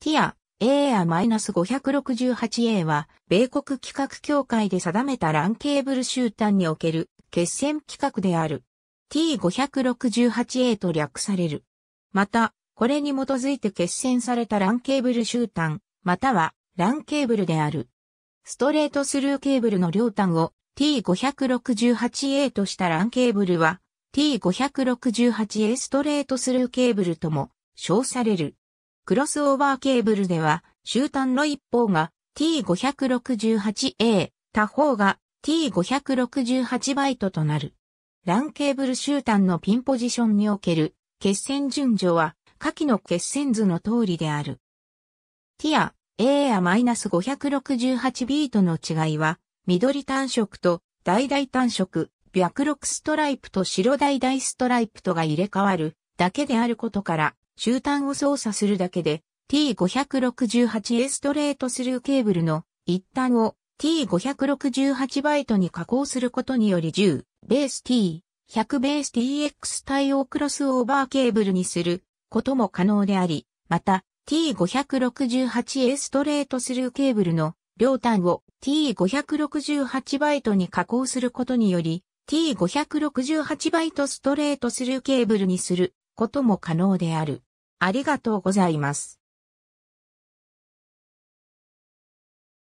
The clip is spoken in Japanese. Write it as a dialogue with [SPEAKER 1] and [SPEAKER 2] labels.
[SPEAKER 1] ティア、AR-568A は、米国規格協会で定めたランケーブル集団における決戦規格である。T568A と略される。また、これに基づいて決戦されたランケーブル集団、または、ランケーブルである。ストレートスルーケーブルの両端を T568A としたランケーブルは T568A ストレートスルーケーブルとも称される。クロスオーバーケーブルでは、終端の一方が T568A、他方が T568 バイトとなる。ランケーブル終端のピンポジションにおける決戦順序は下記の決戦図の通りである。T ア A や -568B との違いは、緑単色と橙単色、白6ストライプと白橙ストライプとが入れ替わるだけであることから、終端を操作するだけで T568 a ストレートスルーケーブルの一端を T568 バイトに加工することにより10ベース T 100ベース TX 対応クロスオーバーケーブルにすることも可能であり、また T568 a ストレートスルーケーブルの両端を T568 バイトに加工することにより T568 バイトストレートスルーケーブルにすることも可能である。ありがとうございます。